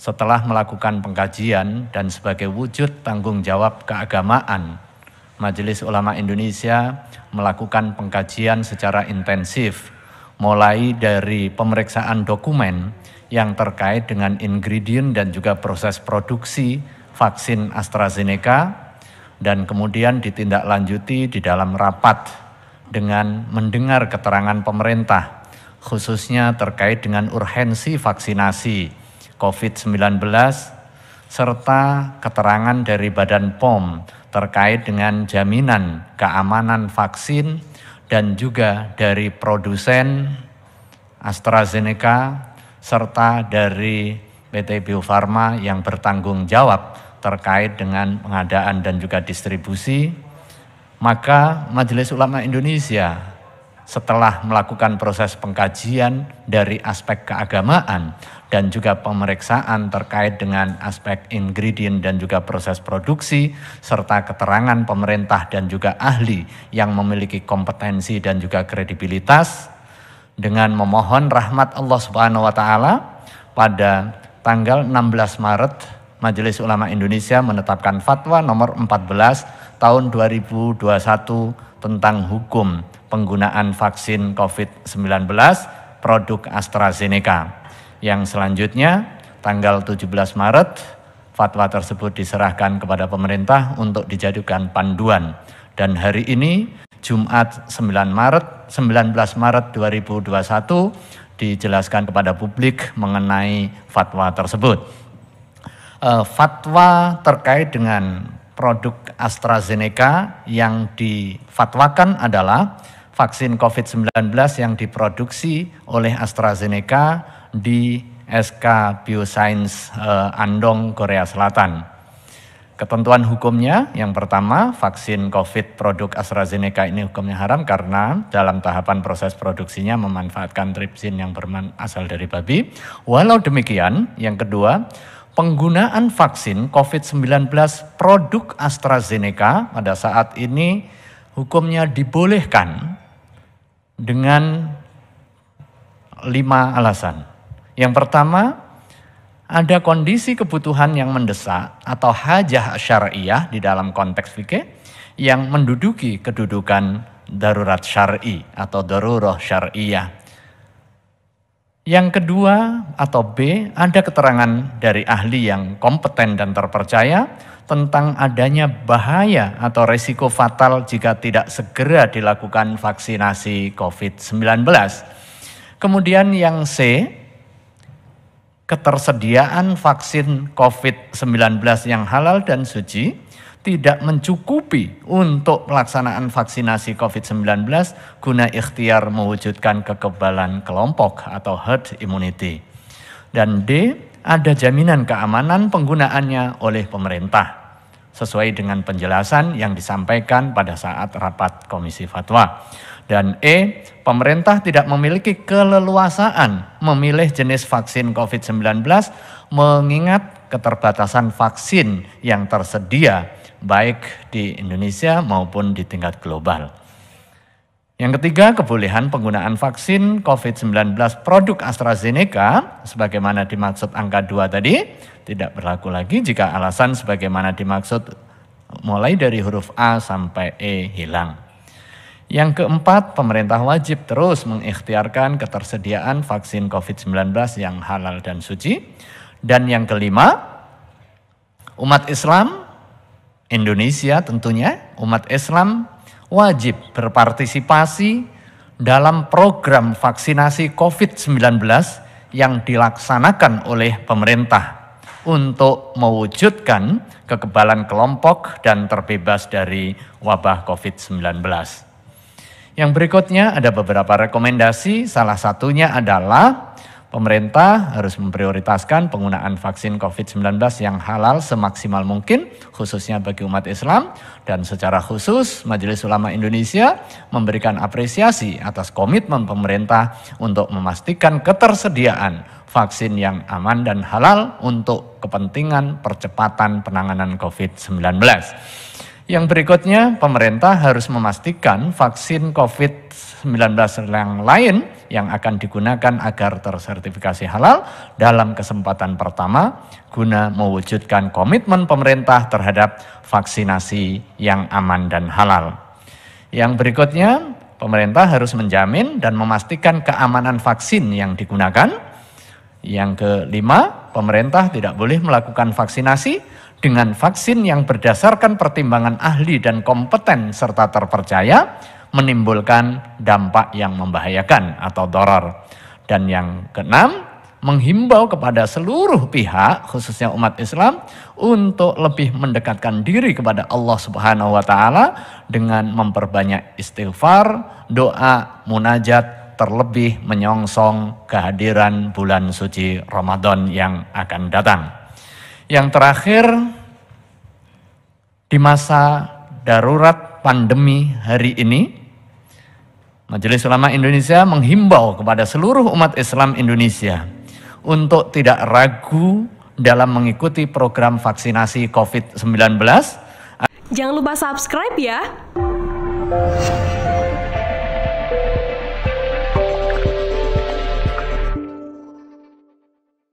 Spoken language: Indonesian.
setelah melakukan pengkajian dan sebagai wujud tanggung jawab keagamaan, Majelis Ulama Indonesia melakukan pengkajian secara intensif, mulai dari pemeriksaan dokumen yang terkait dengan ingredient dan juga proses produksi vaksin AstraZeneca, dan kemudian ditindaklanjuti di dalam rapat dengan mendengar keterangan pemerintah, khususnya terkait dengan urgensi vaksinasi COVID-19 serta keterangan dari Badan POM terkait dengan jaminan keamanan vaksin dan juga dari produsen AstraZeneca serta dari PT Bio Farma yang bertanggung jawab terkait dengan pengadaan dan juga distribusi maka Majelis Ulama Indonesia setelah melakukan proses pengkajian dari aspek keagamaan dan juga pemeriksaan terkait dengan aspek ingredient dan juga proses produksi serta keterangan pemerintah dan juga ahli yang memiliki kompetensi dan juga kredibilitas dengan memohon rahmat Allah Subhanahu wa taala pada tanggal 16 Maret Majelis Ulama Indonesia menetapkan fatwa nomor 14 tahun 2021 tentang hukum penggunaan vaksin COVID-19 produk AstraZeneca. Yang selanjutnya, tanggal 17 Maret, fatwa tersebut diserahkan kepada pemerintah untuk dijadikan panduan. Dan hari ini, Jumat 9 Maret, 19 Maret 2021, dijelaskan kepada publik mengenai fatwa tersebut. Eh, fatwa terkait dengan produk AstraZeneca yang difatwakan adalah vaksin COVID-19 yang diproduksi oleh AstraZeneca di SK Bioscience eh, Andong, Korea Selatan. Ketentuan hukumnya yang pertama, vaksin COVID produk AstraZeneca ini hukumnya haram karena dalam tahapan proses produksinya memanfaatkan tripsin yang berman asal dari babi. Walau demikian, yang kedua, penggunaan vaksin COVID-19 produk AstraZeneca pada saat ini hukumnya dibolehkan dengan lima alasan. Yang pertama, ada kondisi kebutuhan yang mendesak atau hajah syariah di dalam konteks fikih yang menduduki kedudukan darurat syari atau daruroh syariah. Yang kedua atau B, ada keterangan dari ahli yang kompeten dan terpercaya tentang adanya bahaya atau resiko fatal jika tidak segera dilakukan vaksinasi COVID-19. Kemudian yang C, ketersediaan vaksin COVID-19 yang halal dan suci tidak mencukupi untuk pelaksanaan vaksinasi COVID-19 guna ikhtiar mewujudkan kekebalan kelompok atau herd immunity. Dan D, ada jaminan keamanan penggunaannya oleh pemerintah sesuai dengan penjelasan yang disampaikan pada saat rapat komisi fatwa. Dan E, pemerintah tidak memiliki keleluasaan memilih jenis vaksin COVID-19 mengingat keterbatasan vaksin yang tersedia baik di Indonesia maupun di tingkat global. Yang ketiga, kebolehan penggunaan vaksin COVID-19 produk AstraZeneca sebagaimana dimaksud angka 2 tadi tidak berlaku lagi jika alasan sebagaimana dimaksud mulai dari huruf A sampai E hilang. Yang keempat, pemerintah wajib terus mengikhtiarkan ketersediaan vaksin COVID-19 yang halal dan suci. Dan yang kelima, umat Islam Indonesia tentunya, umat Islam wajib berpartisipasi dalam program vaksinasi COVID-19 yang dilaksanakan oleh pemerintah untuk mewujudkan kekebalan kelompok dan terbebas dari wabah COVID-19. Yang berikutnya ada beberapa rekomendasi, salah satunya adalah Pemerintah harus memprioritaskan penggunaan vaksin COVID-19 yang halal semaksimal mungkin, khususnya bagi umat Islam, dan secara khusus Majelis Ulama Indonesia memberikan apresiasi atas komitmen pemerintah untuk memastikan ketersediaan vaksin yang aman dan halal untuk kepentingan percepatan penanganan COVID-19. Yang berikutnya, pemerintah harus memastikan vaksin COVID-19 yang lain yang akan digunakan agar tersertifikasi halal dalam kesempatan pertama guna mewujudkan komitmen pemerintah terhadap vaksinasi yang aman dan halal. Yang berikutnya, pemerintah harus menjamin dan memastikan keamanan vaksin yang digunakan. Yang kelima, pemerintah tidak boleh melakukan vaksinasi dengan vaksin yang berdasarkan pertimbangan ahli dan kompeten serta terpercaya menimbulkan dampak yang membahayakan atau doror. Dan yang keenam, menghimbau kepada seluruh pihak khususnya umat Islam untuk lebih mendekatkan diri kepada Allah Subhanahu wa taala dengan memperbanyak istighfar, doa, munajat terlebih menyongsong kehadiran bulan suci Ramadan yang akan datang. Yang terakhir, di masa darurat pandemi hari ini, Majelis Ulama Indonesia menghimbau kepada seluruh umat Islam Indonesia untuk tidak ragu dalam mengikuti program vaksinasi COVID-19. Jangan lupa subscribe ya.